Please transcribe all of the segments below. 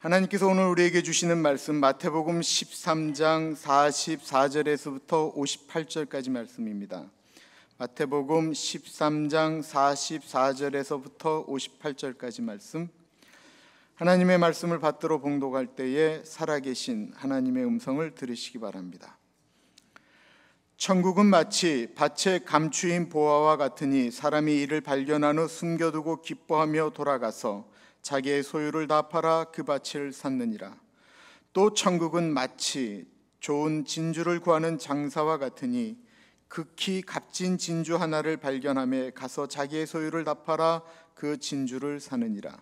하나님께서 오늘 우리에게 주시는 말씀 마태복음 13장 44절에서부터 58절까지 말씀입니다. 마태복음 13장 44절에서부터 58절까지 말씀 하나님의 말씀을 받들어 봉독할 때에 살아계신 하나님의 음성을 들으시기 바랍니다. 천국은 마치 밭에 감추인 보화와 같으니 사람이 이를 발견한 후 숨겨두고 기뻐하며 돌아가서 자기의 소유를 다 팔아 그 밭을 샀느니라. 또 천국은 마치 좋은 진주를 구하는 장사와 같으니 극히 값진 진주 하나를 발견함에 가서 자기의 소유를 다 팔아 그 진주를 사느니라.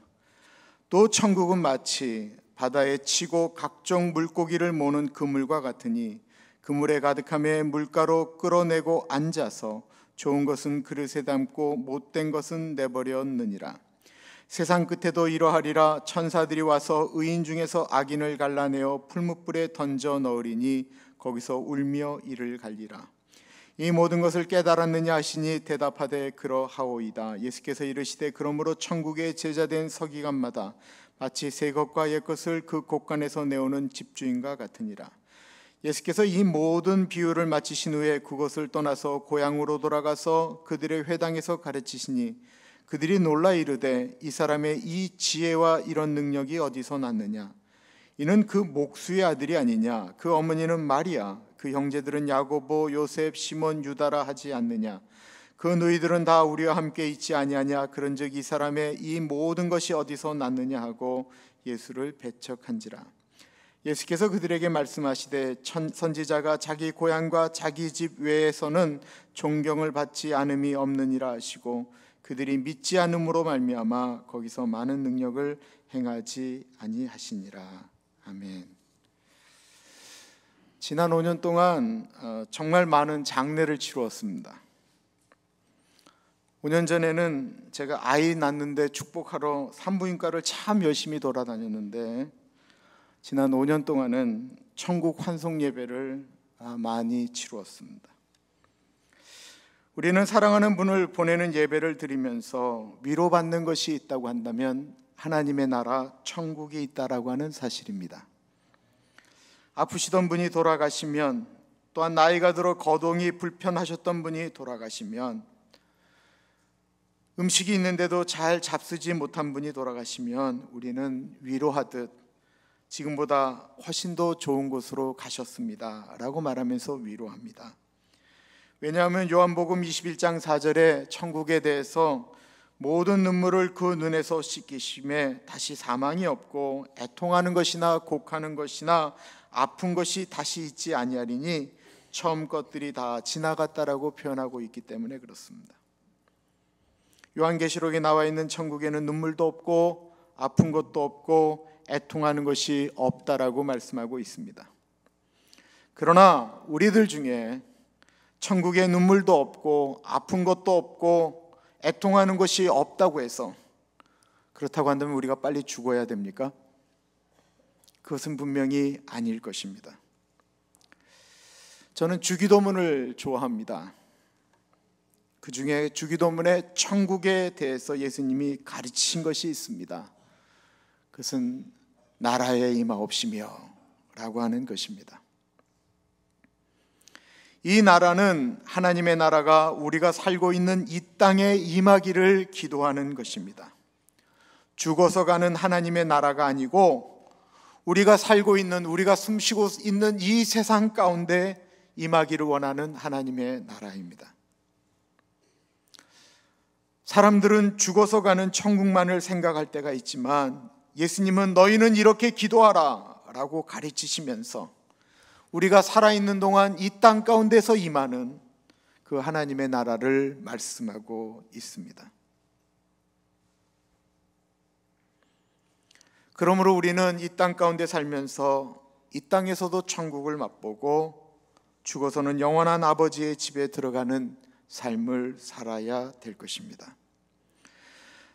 또 천국은 마치 바다에 치고 각종 물고기를 모는 그물과 같으니 그물에 가득함에 물가로 끌어내고 앉아서 좋은 것은 그릇에 담고 못된 것은 내버렸느니라. 세상 끝에도 이러하리라 천사들이 와서 의인 중에서 악인을 갈라내어 풀무불에 던져 넣으리니 거기서 울며 이를 갈리라 이 모든 것을 깨달았느냐 하시니 대답하되 그러하오이다 예수께서 이르시되 그러므로 천국에 제자된 서기관마다 마치 새 것과 옛 것을 그 곳간에서 내오는 집주인과 같으니라 예수께서 이 모든 비유를 마치신 후에 그것을 떠나서 고향으로 돌아가서 그들의 회당에서 가르치시니 그들이 놀라 이르되 이 사람의 이 지혜와 이런 능력이 어디서 났느냐 이는 그 목수의 아들이 아니냐 그 어머니는 마리아 그 형제들은 야고보 요셉 시몬 유다라 하지 않느냐 그 누이들은 다 우리와 함께 있지 아니하냐 그런즉 이 사람의 이 모든 것이 어디서 났느냐 하고 예수를 배척한지라 예수께서 그들에게 말씀하시되 천, 선지자가 자기 고향과 자기 집 외에서는 존경을 받지 않음이 없느니라 하시고 그들이 믿지 않음으로 말미암아 거기서 많은 능력을 행하지 아니하시니라. 아멘. 지난 5년 동안 어, 정말 많은 장례를 치루었습니다. 5년 전에는 제가 아이 낳는데 축복하러 산부인과를 참 열심히 돌아다녔는데 지난 5년 동안은 천국 환송 예배를 아, 많이 치루었습니다. 우리는 사랑하는 분을 보내는 예배를 드리면서 위로받는 것이 있다고 한다면 하나님의 나라 천국이 있다라고 하는 사실입니다. 아프시던 분이 돌아가시면 또한 나이가 들어 거동이 불편하셨던 분이 돌아가시면 음식이 있는데도 잘 잡수지 못한 분이 돌아가시면 우리는 위로하듯 지금보다 훨씬 더 좋은 곳으로 가셨습니다. 라고 말하면서 위로합니다. 왜냐하면 요한복음 21장 4절에 천국에 대해서 모든 눈물을 그 눈에서 씻기심에 다시 사망이 없고 애통하는 것이나 곡하는 것이나 아픈 것이 다시 있지 아니하리니 처음 것들이 다 지나갔다라고 표현하고 있기 때문에 그렇습니다. 요한계시록에 나와 있는 천국에는 눈물도 없고 아픈 것도 없고 애통하는 것이 없다라고 말씀하고 있습니다. 그러나 우리들 중에 천국에 눈물도 없고 아픈 것도 없고 애통하는 것이 없다고 해서 그렇다고 한다면 우리가 빨리 죽어야 됩니까? 그것은 분명히 아닐 것입니다. 저는 주기도문을 좋아합니다. 그 중에 주기도문의 천국에 대해서 예수님이 가르친 것이 있습니다. 그것은 나라의 임하옵시며 라고 하는 것입니다. 이 나라는 하나님의 나라가 우리가 살고 있는 이 땅에 임하기를 기도하는 것입니다. 죽어서 가는 하나님의 나라가 아니고 우리가 살고 있는 우리가 숨쉬고 있는 이 세상 가운데 임하기를 원하는 하나님의 나라입니다. 사람들은 죽어서 가는 천국만을 생각할 때가 있지만 예수님은 너희는 이렇게 기도하라 라고 가르치시면서 우리가 살아있는 동안 이 땅 가운데서 임하는 그 하나님의 나라를 말씀하고 있습니다. 그러므로 우리는 이 땅 가운데 살면서 이 땅에서도 천국을 맛보고 죽어서는 영원한 아버지의 집에 들어가는 삶을 살아야 될 것입니다.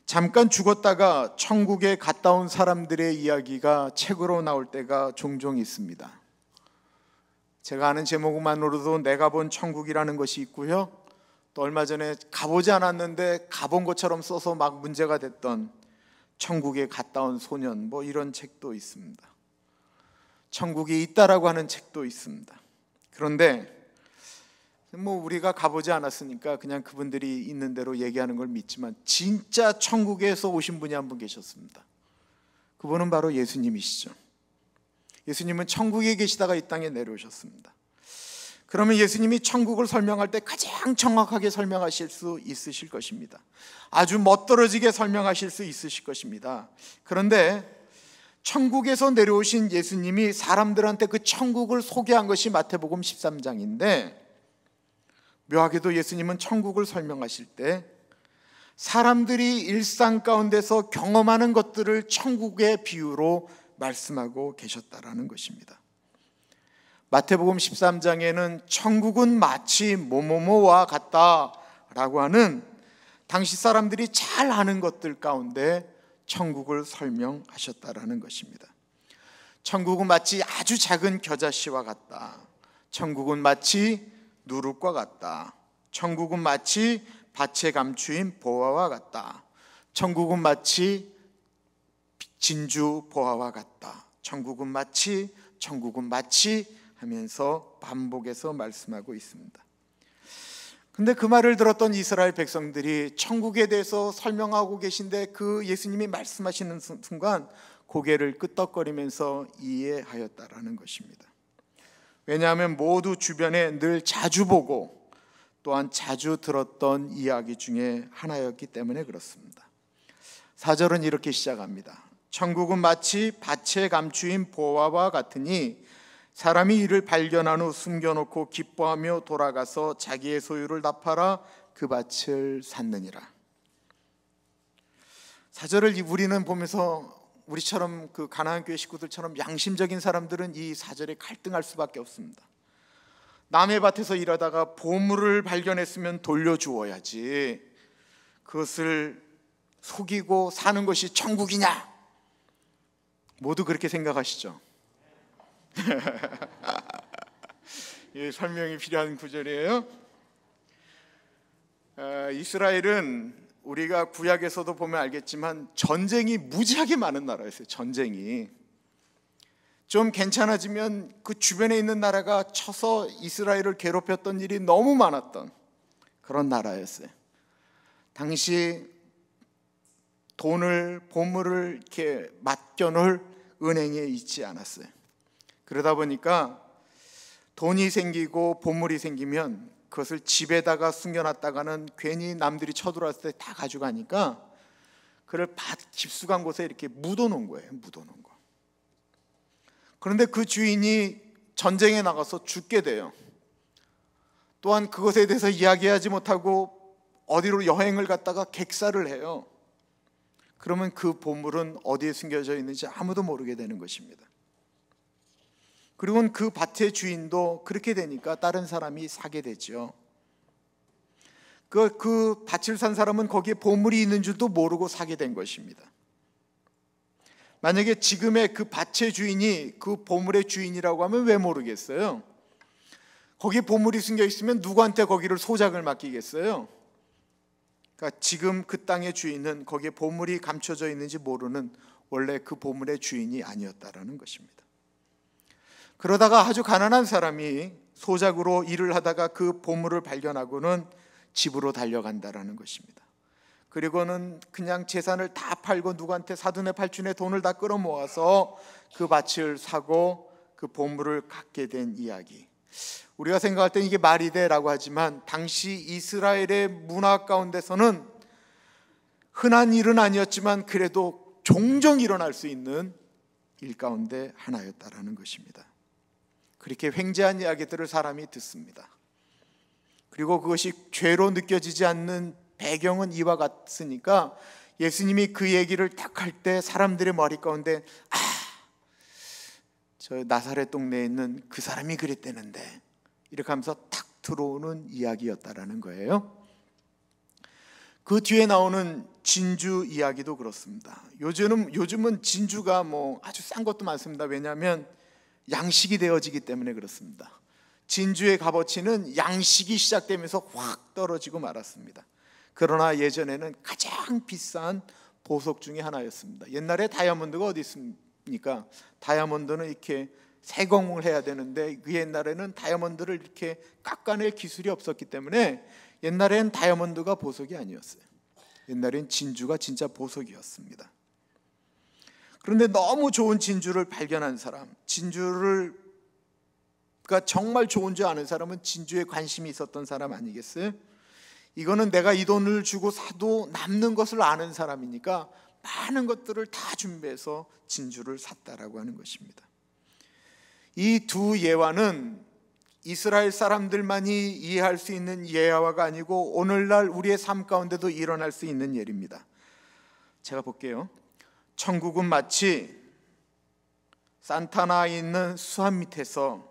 잠깐 죽었다가 천국에 갔다 온 사람들의 이야기가 책으로 나올 때가 종종 있습니다. 제가 아는 제목만으로도 내가 본 천국이라는 것이 있고요. 또 얼마 전에 가보지 않았는데 가본 것처럼 써서 막 문제가 됐던 천국에 갔다 온 소년 뭐 이런 책도 있습니다. 천국이 있다라고 하는 책도 있습니다. 그런데 뭐 우리가 가보지 않았으니까 그냥 그분들이 있는 대로 얘기하는 걸 믿지만 진짜 천국에서 오신 분이 한 분 계셨습니다. 그분은 바로 예수님이시죠. 예수님은 천국에 계시다가 이 땅에 내려오셨습니다. 그러면 예수님이 천국을 설명할 때 가장 정확하게 설명하실 수 있으실 것입니다. 아주 멋떨어지게 설명하실 수 있으실 것입니다. 그런데 천국에서 내려오신 예수님이 사람들한테 그 천국을 소개한 것이 마태복음 13장인데 묘하게도 예수님은 천국을 설명하실 때 사람들이 일상 가운데서 경험하는 것들을 천국의 비유로 말씀하고 계셨다라는 것입니다. 마태복음 13장에는 천국은 마치 모모모와 같다라고 하는 당시 사람들이 잘 아는 것들 가운데 천국을 설명하셨다라는 것입니다. 천국은 마치 아주 작은 겨자씨와 같다. 천국은 마치 누룩과 같다. 천국은 마치 밭에 감추인 보화와 같다. 천국은 마치 진주 보화와 같다. 천국은 마치 천국은 마치 하면서 반복해서 말씀하고 있습니다. 근데 그 말을 들었던 이스라엘 백성들이 천국에 대해서 설명하고 계신데 그 예수님이 말씀하시는 순간 고개를 끄덕거리면서 이해하였다라는 것입니다. 왜냐하면 모두 주변에 늘 자주 보고 또한 자주 들었던 이야기 중에 하나였기 때문에 그렇습니다. 사절은 이렇게 시작합니다. 천국은 마치 밭에 감추인 보화와 같으니 사람이 이를 발견한 후 숨겨놓고 기뻐하며 돌아가서 자기의 소유를 다 팔아 그 밭을 샀느니라. 사절을 우리는 보면서 우리처럼 그 가나안 교회 식구들처럼 양심적인 사람들은 이 사절에 갈등할 수밖에 없습니다. 남의 밭에서 일하다가 보물을 발견했으면 돌려주어야지. 그것을 속이고 사는 것이 천국이냐? 모두 그렇게 생각하시죠? 예, 설명이 필요한 구절이에요. 아, 이스라엘은 우리가 구약에서도 보면 알겠지만 전쟁이 무지하게 많은 나라였어요. 전쟁이 좀 괜찮아지면 그 주변에 있는 나라가 쳐서 이스라엘을 괴롭혔던 일이 너무 많았던 그런 나라였어요. 당시 돈을 보물을 이렇게 맡겨놓을 은행에 있지 않았어요. 그러다 보니까 돈이 생기고 보물이 생기면 그것을 집에다가 숨겨놨다가는 괜히 남들이 쳐들어왔을 때 다 가져가니까 그를 밭 깊숙한 곳에 이렇게 묻어놓은 거예요. 묻어놓은 거. 그런데 그 주인이 전쟁에 나가서 죽게 돼요. 또한 그것에 대해서 이야기하지 못하고 어디로 여행을 갔다가 객사를 해요. 그러면 그 보물은 어디에 숨겨져 있는지 아무도 모르게 되는 것입니다. 그리고는 그 밭의 주인도 그렇게 되니까 다른 사람이 사게 되죠. 그, 그 밭을 산 사람은 거기에 보물이 있는 줄도 모르고 사게 된 것입니다. 만약에 지금의 그 밭의 주인이 그 보물의 주인이라고 하면 왜 모르겠어요? 거기 보물이 숨겨 있으면 누구한테 거기를 소작을 맡기겠어요? 그러니까 지금 그 땅의 주인은 거기에 보물이 감춰져 있는지 모르는 원래 그 보물의 주인이 아니었다라는 것입니다. 그러다가 아주 가난한 사람이 소작으로 일을 하다가 그 보물을 발견하고는 집으로 달려간다라는 것입니다. 그리고는 그냥 재산을 다 팔고 누구한테 사돈에 팔춘에 돈을 다 끌어모아서 그 밭을 사고 그 보물을 갖게 된 이야기. 우리가 생각할 땐 이게 말이 돼라고 하지만 당시 이스라엘의 문화 가운데서는 흔한 일은 아니었지만 그래도 종종 일어날 수 있는 일 가운데 하나였다라는 것입니다. 그렇게 횡재한 이야기들을 사람이 듣습니다. 그리고 그것이 죄로 느껴지지 않는 배경은 이와 같으니까 예수님이 그 얘기를 딱할때 사람들의 머리 가운데 아저 나사렛 동네에 있는 그 사람이 그랬대는데 이렇게 하면서 탁 들어오는 이야기였다라는 거예요. 그 뒤에 나오는 진주 이야기도 그렇습니다. 요즘은 요즘은 진주가 뭐 아주 싼 것도 많습니다. 왜냐하면 양식이 되어지기 때문에 그렇습니다. 진주의 값어치는 양식이 시작되면서 확 떨어지고 말았습니다. 그러나 예전에는 가장 비싼 보석 중의 하나였습니다. 옛날에 다이아몬드가 어디 있습니까? 그러니까 다이아몬드는 이렇게 세공을 해야 되는데 그 옛날에는 다이아몬드를 이렇게 깎아낼 기술이 없었기 때문에 옛날엔 다이아몬드가 보석이 아니었어요. 옛날엔 진주가 진짜 보석이었습니다. 그런데 너무 좋은 진주를 발견한 사람, 진주를 그러니까 정말 좋은 줄 아는 사람은 진주에 관심이 있었던 사람 아니겠어요? 이거는 내가 이 돈을 주고 사도 남는 것을 아는 사람이니까 많은 것들을 다 준비해서 진주를 샀다라고 하는 것입니다. 이 두 예화는 이스라엘 사람들만이 이해할 수 있는 예화가 아니고 오늘날 우리의 삶 가운데도 일어날 수 있는 예입니다. 제가 볼게요. 천국은 마치 산타나 있는 수암 밑에서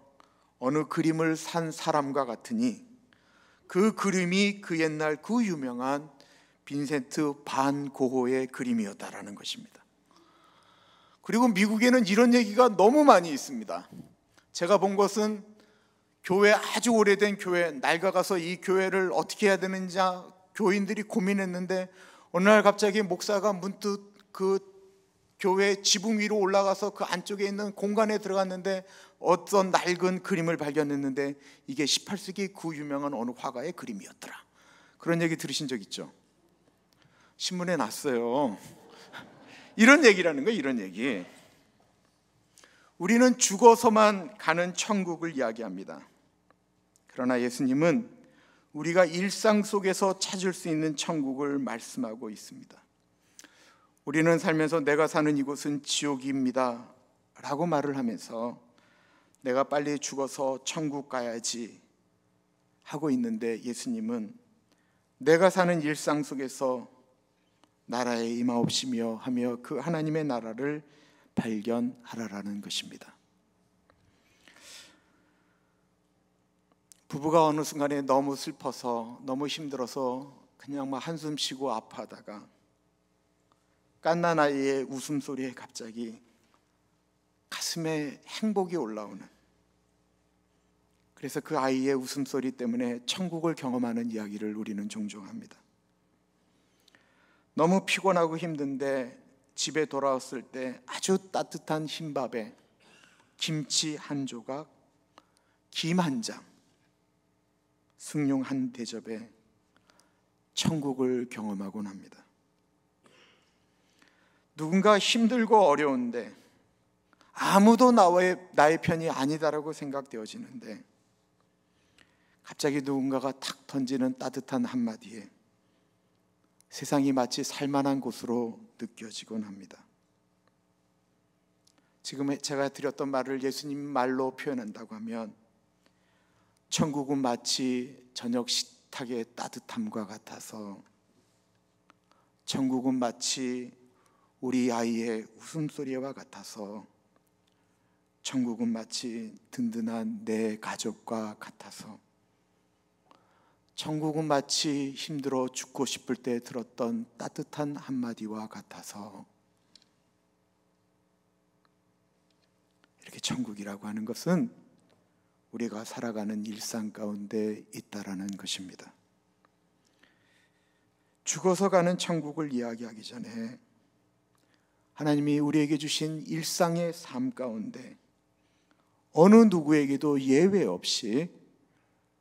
어느 그림을 산 사람과 같으니 그 그림이 그 옛날 그 유명한 빈센트 반 고호의 그림이었다라는 것입니다. 그리고 미국에는 이런 얘기가 너무 많이 있습니다. 제가 본 것은 교회 아주 오래된 교회 낡아가서 이 교회를 어떻게 해야 되는지 교인들이 고민했는데 어느 날 갑자기 목사가 문득 그 교회 지붕 위로 올라가서 그 안쪽에 있는 공간에 들어갔는데 어떤 낡은 그림을 발견했는데 이게 18세기 그 유명한 어느 화가의 그림이었더라. 그런 얘기 들으신 적 있죠? 신문에 났어요. 이런 얘기라는 거 이런 얘기. 우리는 죽어서만 가는 천국을 이야기합니다. 그러나 예수님은 우리가 일상 속에서 찾을 수 있는 천국을 말씀하고 있습니다. 우리는 살면서 내가 사는 이곳은 지옥입니다. 라고 말을 하면서 내가 빨리 죽어서 천국 가야지 하고 있는데 예수님은 내가 사는 일상 속에서 나라에 임하옵시며 하며 그 하나님의 나라를 발견하라라는 것입니다. 부부가 어느 순간에 너무 슬퍼서 너무 힘들어서 그냥 막 한숨 쉬고 아파하다가 깐난 아이의 웃음소리에 갑자기 가슴에 행복이 올라오는 그래서 그 아이의 웃음소리 때문에 천국을 경험하는 이야기를 우리는 종종 합니다. 너무 피곤하고 힘든데 집에 돌아왔을 때 아주 따뜻한 흰밥에 김치 한 조각, 김 한 장, 숭늉 한 대접에 천국을 경험하곤 합니다. 누군가 힘들고 어려운데 아무도 나의, 나의 편이 아니다라고 생각되어지는데 갑자기 누군가가 탁 던지는 따뜻한 한마디에 세상이 마치 살만한 곳으로 느껴지곤 합니다. 지금 제가 드렸던 말을 예수님 말로 표현한다고 하면 천국은 마치 저녁 식탁의 따뜻함과 같아서 천국은 마치 우리 아이의 웃음소리와 같아서 천국은 마치 든든한 내 가족과 같아서 천국은 마치 힘들어 죽고 싶을 때 들었던 따뜻한 한마디와 같아서 이렇게 천국이라고 하는 것은 우리가 살아가는 일상 가운데 있다라는 것입니다. 죽어서 가는 천국을 이야기하기 전에 하나님이 우리에게 주신 일상의 삶 가운데 어느 누구에게도 예외 없이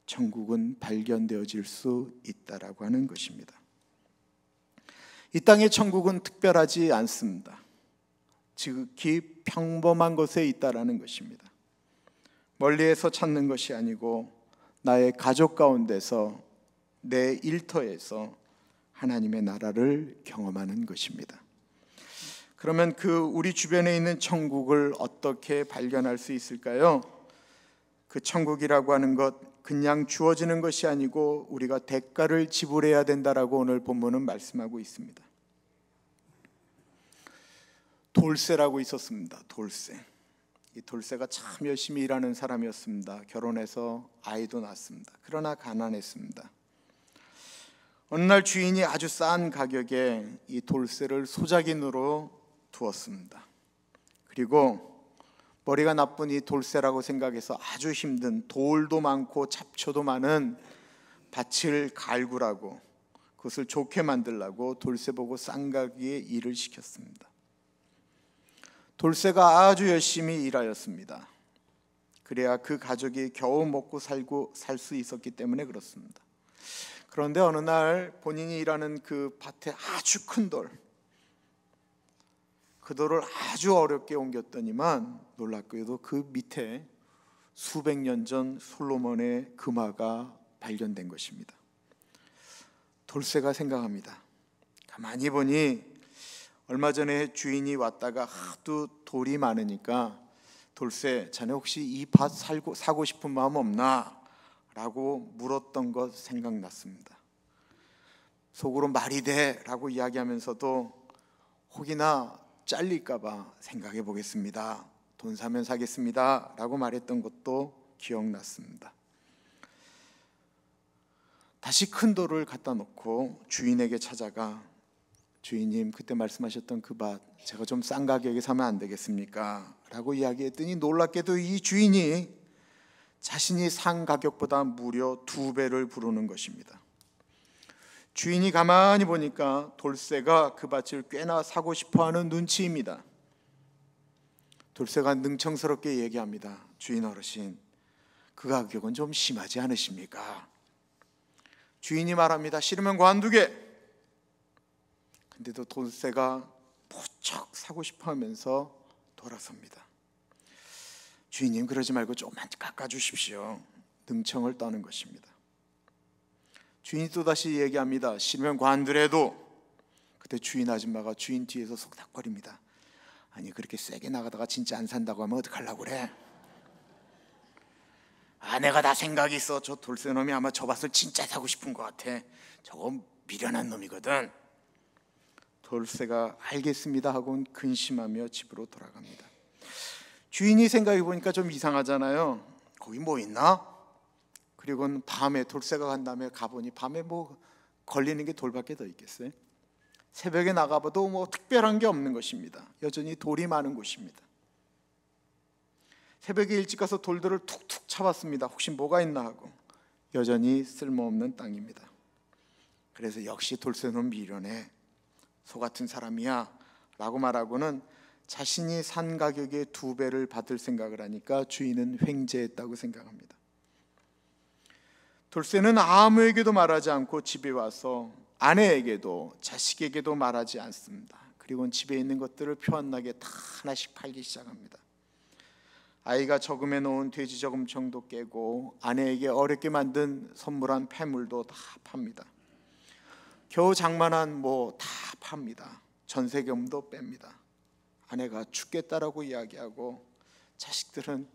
천국은 발견되어질 수 있다라고 하는 것입니다. 이 땅의 천국은 특별하지 않습니다. 지극히 평범한 것에 있다라는 것입니다. 멀리에서 찾는 것이 아니고 나의 가족 가운데서 내 일터에서 하나님의 나라를 경험하는 것입니다. 그러면 그 우리 주변에 있는 천국을 어떻게 발견할 수 있을까요? 그 천국이라고 하는 것 그냥 주어지는 것이 아니고 우리가 대가를 지불해야 된다라고 오늘 본문은 말씀하고 있습니다. 돌세라고 있었습니다. 돌세. 이 돌세가 참 열심히 일하는 사람이었습니다. 결혼해서 아이도 낳았습니다. 그러나 가난했습니다. 어느 날 주인이 아주 싼 가격에 이 돌쇠를 소작인으로 두었습니다. 그리고 머리가 나쁜 이 돌쇠라고 생각해서 아주 힘든 돌도 많고 잡초도 많은 밭을 갈구라고 그것을 좋게 만들라고 돌쇠 보고 쌍가기에 일을 시켰습니다. 돌쇠가 아주 열심히 일하였습니다. 그래야 그 가족이 겨우 먹고 살고 살 수 있었기 때문에 그렇습니다. 그런데 어느 날 본인이 일하는 그 밭에 아주 큰 돌, 그들을 아주 어렵게 옮겼더니만 놀랍게도 그 밑에 수백 년 전 솔로몬의 금화가 발견된 것입니다. 돌쇠가 생각합니다. 가만히 보니 얼마 전에 주인이 왔다가 하도 돌이 많으니까 돌쇠 자네 혹시 이밭 사고 싶은 마음 없나? 라고 물었던 것 생각났습니다. 속으로 말이 돼라고 이야기하면서도 혹이나 잘릴까봐 생각해 보겠습니다. 돈 사면 사겠습니다. 라고 말했던 것도 기억났습니다. 다시 큰 돌을 갖다 놓고 주인에게 찾아가 주인님 그때 말씀하셨던 그 밭 제가 좀 싼 가격에 사면 안 되겠습니까? 라고 이야기했더니 놀랍게도 이 주인이 자신이 산 가격보다 무려 두 배를 부르는 것입니다. 주인이 가만히 보니까 돌쇠가 그 밭을 꽤나 사고 싶어 하는 눈치입니다. 돌쇠가 능청스럽게 얘기합니다. 주인 어르신, 그 가격은 좀 심하지 않으십니까? 주인이 말합니다. 싫으면 관두게. 근데도 돌쇠가 포척 사고 싶어 하면서 돌아섭니다. 주인님 그러지 말고 조금만 깎아 주십시오. 능청을 떠는 것입니다. 주인이 또다시 얘기합니다. 싫으면 관두래도 그때 주인 아줌마가 주인 뒤에서 속닥거립니다. 아니 그렇게 세게 나가다가 진짜 안 산다고 하면 어떡하려고 그래? 아내가 다 생각이 있어. 저 돌쇠놈이 아마 저 밭을 진짜 사고 싶은 것 같아. 저건 미련한 놈이거든. 돌쇠가 알겠습니다 하고 근심하며 집으로 돌아갑니다. 주인이 생각해 보니까 좀 이상하잖아요. 거기 뭐 있나? 그리고는 밤에 돌쇠가 간 다음에 가보니 밤에 뭐 걸리는 게 돌밖에 더 있겠어요? 새벽에 나가봐도 뭐 특별한 게 없는 것입니다. 여전히 돌이 많은 곳입니다. 새벽에 일찍 가서 돌들을 툭툭 쳐봤습니다. 혹시 뭐가 있나 하고 여전히 쓸모없는 땅입니다. 그래서 역시 돌쇠는 미련해 소 같은 사람이야라고 말하고는 자신이 산 가격의 두 배를 받을 생각을 하니까 주인은 횡재했다고 생각합니다. 돌쇠는 아무에게도 말하지 않고 집에 와서 아내에게도 자식에게도 말하지 않습니다. 그리고 집에 있는 것들을 표 안나게다 하나씩 팔기 시작합니다. 아이가 저금해 놓은 돼지 저금정도 깨고 아내에게 어렵게 만든 선물한 폐물도 다 팝니다. 겨우 장만한 뭐 다 팝니다. 전세금도 뺍니다. 아내가 죽겠다라고 이야기하고 자식들은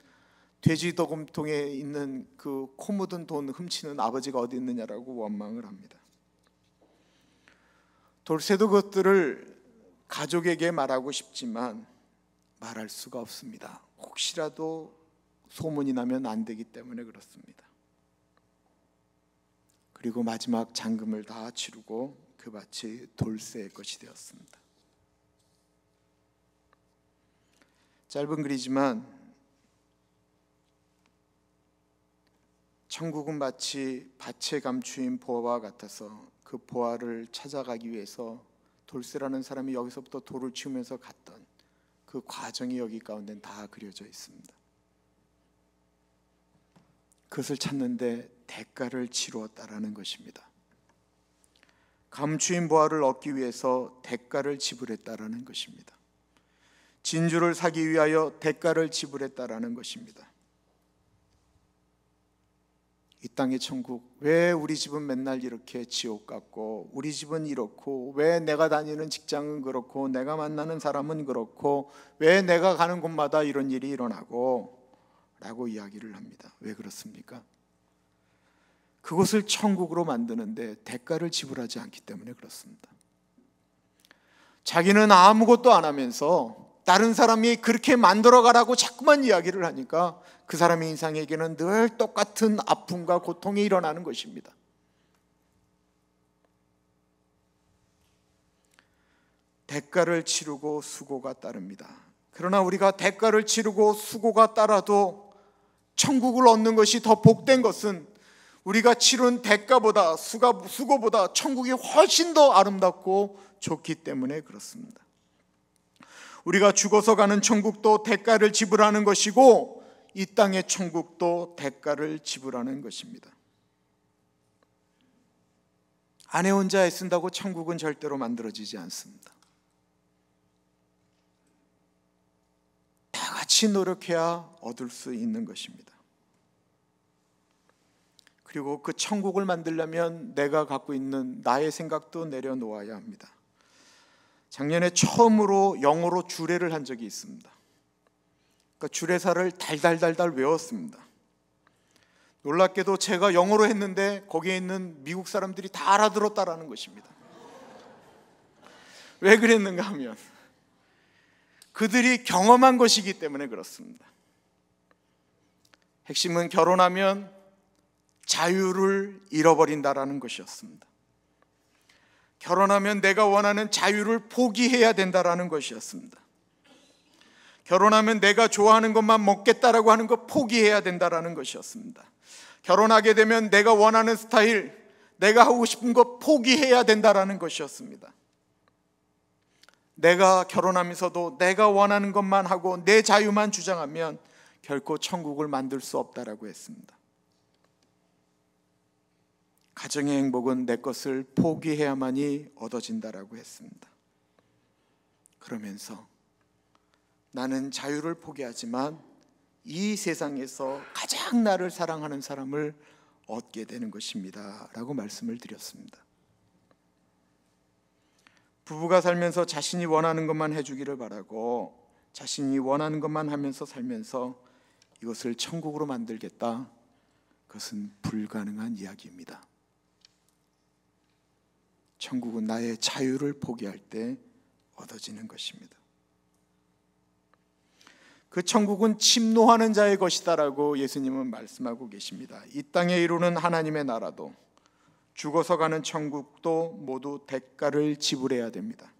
돼지도금통에 있는 그 코 묻은 돈 훔치는 아버지가 어디 있느냐라고 원망을 합니다. 돌쇠도 것들을 가족에게 말하고 싶지만 말할 수가 없습니다. 혹시라도 소문이 나면 안 되기 때문에 그렇습니다. 그리고 마지막 잔금을 다 치르고 그 밭이 돌쇠의 것이 되었습니다. 짧은 글이지만 천국은 마치 밭에 감추인 보화와 같아서 그 보화를 찾아가기 위해서 돌쇠라는 사람이 여기서부터 돌을 치우면서 갔던 그 과정이 여기 가운데 다 그려져 있습니다. 그것을 찾는데 대가를 치루었다라는 것입니다. 감추인 보화를 얻기 위해서 대가를 지불했다라는 것입니다. 진주를 사기 위하여 대가를 지불했다라는 것입니다. 이 땅의 천국 왜 우리 집은 맨날 이렇게 지옥 같고 우리 집은 이렇고 왜 내가 다니는 직장은 그렇고 내가 만나는 사람은 그렇고 왜 내가 가는 곳마다 이런 일이 일어나고 라고 이야기를 합니다. 왜 그렇습니까? 그곳을 천국으로 만드는데 대가를 지불하지 않기 때문에 그렇습니다. 자기는 아무것도 안 하면서 다른 사람이 그렇게 만들어가라고 자꾸만 이야기를 하니까 그 사람의 인상에게는 늘 똑같은 아픔과 고통이 일어나는 것입니다. 대가를 치르고 수고가 따릅니다. 그러나 우리가 대가를 치르고 수고가 따라도 천국을 얻는 것이 더 복된 것은 우리가 치른 대가보다 수가, 수고보다 천국이 훨씬 더 아름답고 좋기 때문에 그렇습니다. 우리가 죽어서 가는 천국도 대가를 지불하는 것이고 이 땅의 천국도 대가를 지불하는 것입니다. 아내 혼자 애쓴다고 천국은 절대로 만들어지지 않습니다. 다 같이 노력해야 얻을 수 있는 것입니다. 그리고 그 천국을 만들려면 내가 갖고 있는 나의 생각도 내려놓아야 합니다. 작년에 처음으로 영어로 주례를 한 적이 있습니다. 그러니까 주례사를 달달달달 외웠습니다. 놀랍게도 제가 영어로 했는데 거기에 있는 미국 사람들이 다 알아들었다라는 것입니다. 왜 그랬는가 하면 그들이 경험한 것이기 때문에 그렇습니다. 핵심은 결혼하면 자유를 잃어버린다라는 것이었습니다. 결혼하면 내가 원하는 자유를 포기해야 된다라는 것이었습니다. 결혼하면 내가 좋아하는 것만 먹겠다라고 하는 거 포기해야 된다라는 것이었습니다. 결혼하게 되면 내가 원하는 스타일, 내가 하고 싶은 거 포기해야 된다라는 것이었습니다. 내가 결혼하면서도 내가 원하는 것만 하고 내 자유만 주장하면 결코 천국을 만들 수 없다라고 했습니다. 가정의 행복은 내 것을 포기해야만이 얻어진다라고 했습니다. 그러면서 나는 자유를 포기하지만 이 세상에서 가장 나를 사랑하는 사람을 얻게 되는 것입니다. 라고 말씀을 드렸습니다. 부부가 살면서 자신이 원하는 것만 해주기를 바라고 자신이 원하는 것만 하면서 살면서 이것을 천국으로 만들겠다. 그것은 불가능한 이야기입니다. 천국은 나의 자유를 포기할 때 얻어지는 것입니다. 그 천국은 침노하는 자의 것이다라고 예수님은 말씀하고 계십니다. 이 땅에 이루는 하나님의 나라도 죽어서 가는 천국도 모두 대가를 지불해야 됩니다.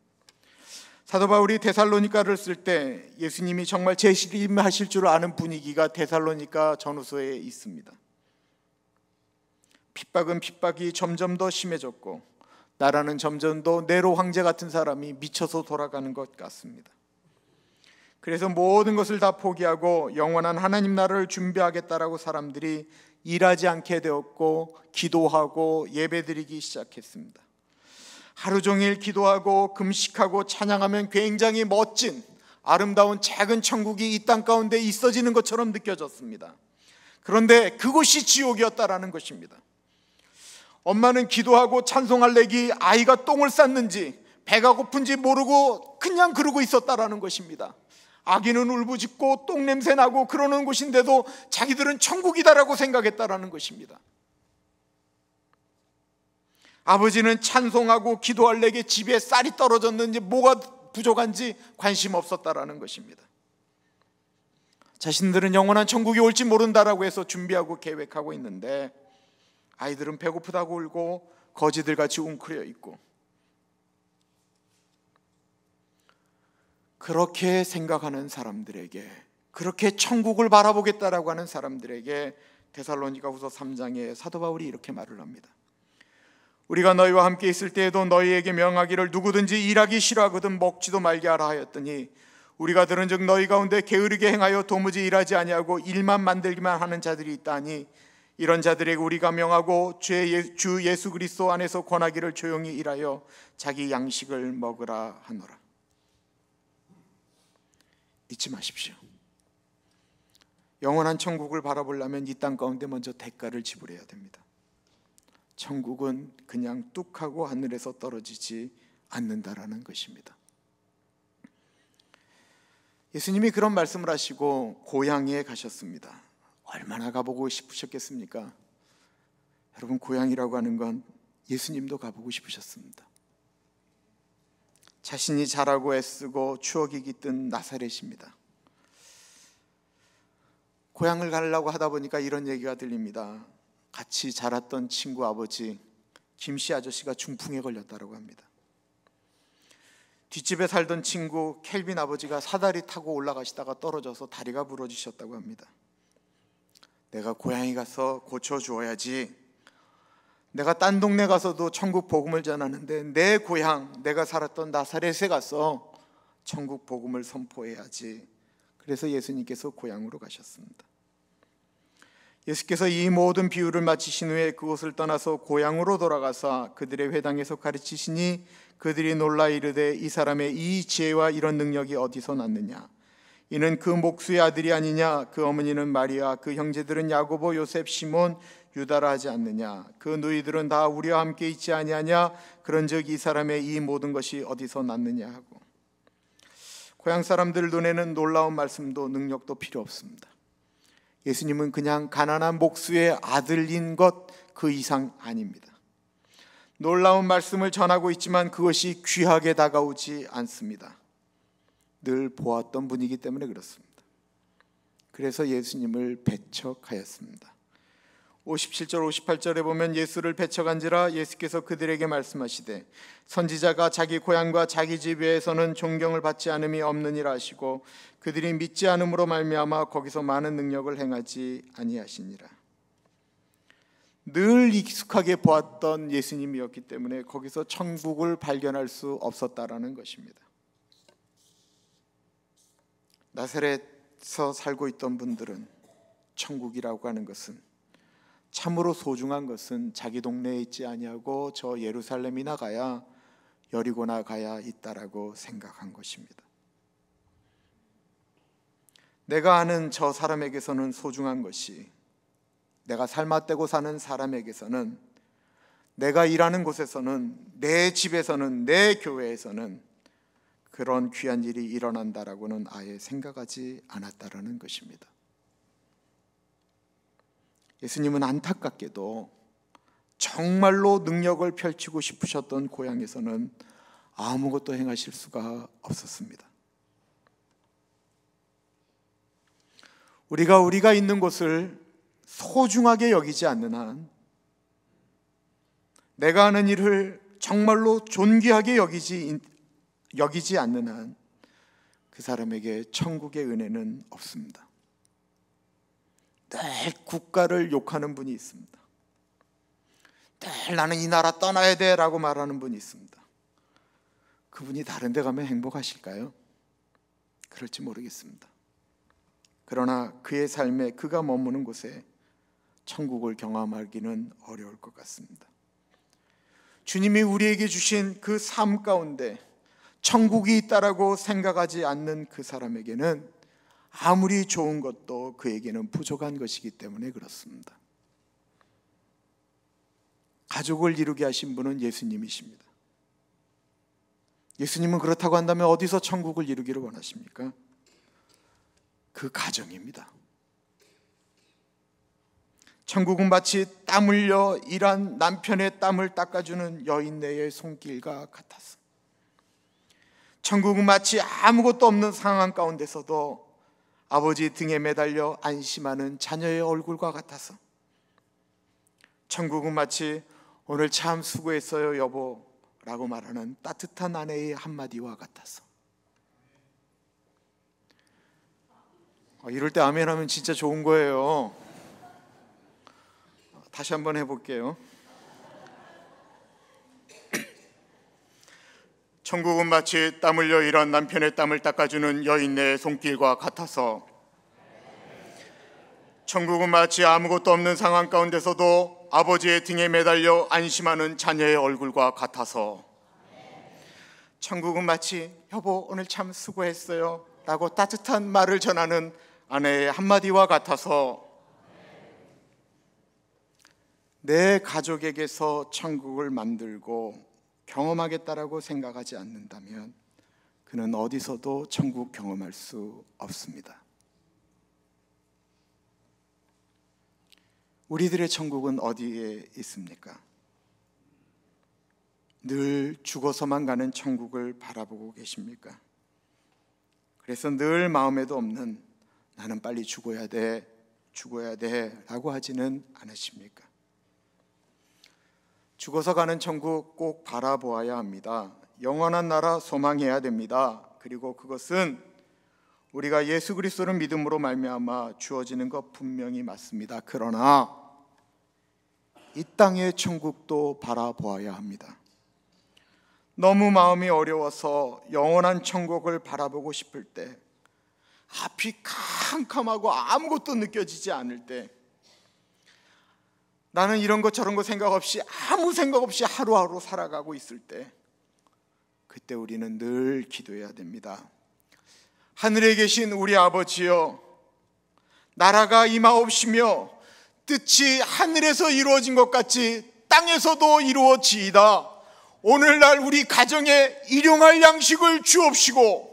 사도 바울이 데살로니카를 쓸 때 예수님이 정말 재림하실 줄 아는 분위기가 데살로니카 전후서에 있습니다. 핍박은 핍박이 점점 더 심해졌고 나라는 점점 더 네로 황제 같은 사람이 미쳐서 돌아가는 것 같습니다. 그래서 모든 것을 다 포기하고 영원한 하나님 나라를 준비하겠다라고 사람들이 일하지 않게 되었고 기도하고 예배드리기 시작했습니다. 하루 종일 기도하고 금식하고 찬양하면 굉장히 멋진 아름다운 작은 천국이 이 땅 가운데 있어지는 것처럼 느껴졌습니다. 그런데 그곳이 지옥이었다라는 것입니다. 엄마는 기도하고 찬송할래기 아이가 똥을 쌌는지 배가 고픈지 모르고 그냥 그러고 있었다라는 것입니다. 아기는 울부짖고 똥 냄새 나고 그러는 곳인데도 자기들은 천국이다라고 생각했다라는 것입니다. 아버지는 찬송하고 기도할 내게 집에 쌀이 떨어졌는지 뭐가 부족한지 관심 없었다라는 것입니다. 자신들은 영원한 천국이 올지 모른다라고 해서 준비하고 계획하고 있는데 아이들은 배고프다고 울고 거지들 같이 웅크려 있고 그렇게 생각하는 사람들에게 그렇게 천국을 바라보겠다라고 하는 사람들에게 데살로니가후서 3장에 사도 바울이 이렇게 말을 합니다. 우리가 너희와 함께 있을 때에도 너희에게 명하기를 누구든지 일하기 싫어하거든 먹지도 말게 하라 하였더니 우리가 들은즉 너희 가운데 게으르게 행하여 도무지 일하지 아니하고 일만 만들기만 하는 자들이 있다니 이런 자들에게 우리가 명하고 예, 주 예수 그리스도 안에서 권하기를 조용히 일하여 자기 양식을 먹으라 하노라. 잊지 마십시오. 영원한 천국을 바라보려면 이 땅 가운데 먼저 대가를 지불해야 됩니다. 천국은 그냥 뚝하고 하늘에서 떨어지지 않는다라는 것입니다. 예수님이 그런 말씀을 하시고 고향에 가셨습니다. 얼마나 가보고 싶으셨겠습니까? 여러분 고향이라고 하는 건 예수님도 가보고 싶으셨습니다. 자신이 자라고 애쓰고 추억이 깃든 나사렛입니다. 고향을 가려고 하다 보니까 이런 얘기가 들립니다. 같이 자랐던 친구 아버지 김씨 아저씨가 중풍에 걸렸다고 합니다. 뒷집에 살던 친구 켈빈 아버지가 사다리 타고 올라가시다가 떨어져서 다리가 부러지셨다고 합니다. 내가 고향에 가서 고쳐 주어야지. 내가 딴 동네 가서도 천국 복음을 전하는데 내 고향 내가 살았던 나사렛에 가서 천국 복음을 선포해야지. 그래서 예수님께서 고향으로 가셨습니다. 예수께서 이 모든 비유를 마치신 후에 그곳을 떠나서 고향으로 돌아가서 그들의 회당에서 가르치시니 그들이 놀라 이르되 이 사람의 이 지혜와 이런 능력이 어디서 났느냐 이는 그 목수의 아들이 아니냐 그 어머니는 마리아 그 형제들은 야고보 요셉 시몬 유다라 하지 않느냐 그 누이들은 다 우리와 함께 있지 아니하냐 그런즉 이 사람의 이 모든 것이 어디서 났느냐 하고 고향 사람들 눈에는 놀라운 말씀도 능력도 필요 없습니다. 예수님은 그냥 가난한 목수의 아들인 것 그 이상 아닙니다. 놀라운 말씀을 전하고 있지만 그것이 귀하게 다가오지 않습니다. 늘 보았던 분이기 때문에 그렇습니다. 그래서 예수님을 배척하였습니다. 57절 58절에 보면 예수를 배척한지라 예수께서 그들에게 말씀하시되 선지자가 자기 고향과 자기 집 외에서는 존경을 받지 않음이 없느니라 하시고 그들이 믿지 않음으로 말미암아 거기서 많은 능력을 행하지 아니하시니라 늘 익숙하게 보았던 예수님이었기 때문에 거기서 천국을 발견할 수 없었다라는 것입니다. 나사렛에서 살고 있던 분들은 천국이라고 하는 것은 참으로 소중한 것은 자기 동네에 있지 아니하고 저 예루살렘이나 가야 여리고나 가야 있다라고 생각한 것입니다. 내가 아는 저 사람에게서는 소중한 것이 내가 삶아떼고 사는 사람에게서는 내가 일하는 곳에서는 내 집에서는 내 교회에서는 그런 귀한 일이 일어난다라고는 아예 생각하지 않았다라는 것입니다. 예수님은 안타깝게도 정말로 능력을 펼치고 싶으셨던 고향에서는 아무것도 행하실 수가 없었습니다. 우리가 우리가 있는 곳을 소중하게 여기지 않는 한 내가 하는 일을 정말로 존귀하게 여기지 여기지 않는 한 그 사람에게 천국의 은혜는 없습니다. 늘 국가를 욕하는 분이 있습니다. 늘 나는 이 나라 떠나야 돼 라고 말하는 분이 있습니다. 그분이 다른 데 가면 행복하실까요? 그럴지 모르겠습니다. 그러나 그의 삶에 그가 머무는 곳에 천국을 경험하기는 어려울 것 같습니다. 주님이 우리에게 주신 그 삶 가운데 천국이 있다라고 생각하지 않는 그 사람에게는 아무리 좋은 것도 그에게는 부족한 것이기 때문에 그렇습니다. 가족을 이루게 하신 분은 예수님이십니다. 예수님은 그렇다고 한다면 어디서 천국을 이루기를 원하십니까? 그 가정입니다. 천국은 마치 땀 흘려 일한 남편의 땀을 닦아주는 여인네의 손길과 같았습니다. 천국은 마치 아무것도 없는 상황 가운데서도 아버지 등에 매달려 안심하는 자녀의 얼굴과 같아서 천국은 마치 오늘 참 수고했어요 여보 라고 말하는 따뜻한 아내의 한마디와 같아서 어, 이럴 때 아멘 하면 진짜 좋은 거예요 다시 한번 해볼게요 천국은 마치 땀 흘려 일한 남편의 땀을 닦아주는 여인의 네 손길과 같아서 천국은 마치 아무것도 없는 상황 가운데서도 아버지의 등에 매달려 안심하는 자녀의 얼굴과 같아서 천국은 마치 여보 오늘 참 수고했어요 라고 따뜻한 말을 전하는 아내의 한마디와 같아서 내 가족에게서 천국을 만들고 경험하겠다라고 생각하지 않는다면 그는 어디서도 천국 경험할 수 없습니다. 우리들의 천국은 어디에 있습니까? 늘 죽어서만 가는 천국을 바라보고 계십니까? 그래서 늘 마음에도 없는 나는 빨리 죽어야 돼, 죽어야 돼 라고 하지는 않으십니까? 죽어서 가는 천국 꼭 바라보아야 합니다. 영원한 나라 소망해야 됩니다. 그리고 그것은 우리가 예수 그리스도를 믿음으로 말미암아 주어지는 것 분명히 맞습니다. 그러나 이 땅의 천국도 바라보아야 합니다. 너무 마음이 어려워서 영원한 천국을 바라보고 싶을 때 앞이 캄캄하고 아무것도 느껴지지 않을 때 나는 이런 것 저런 것 생각 없이 아무 생각 없이 하루하루 살아가고 있을 때 그때 우리는 늘 기도해야 됩니다. 하늘에 계신 우리 아버지여 나라가 임하옵시며 뜻이 하늘에서 이루어진 것 같이 땅에서도 이루어지이다. 오늘날 우리 가정에 일용할 양식을 주옵시고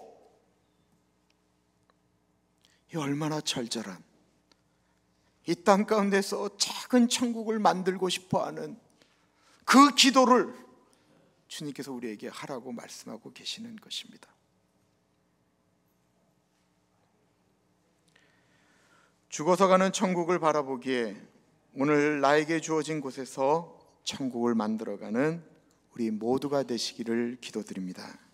이 얼마나 절절한 이땅 가운데서 작은 천국을 만들고 싶어 하는 그 기도를 주님께서 우리에게 하라고 말씀하고 계시는 것입니다. 죽어서 가는 천국을 바라보기에 오늘 나에게 주어진 곳에서 천국을 만들어가는 우리 모두가 되시기를 기도드립니다.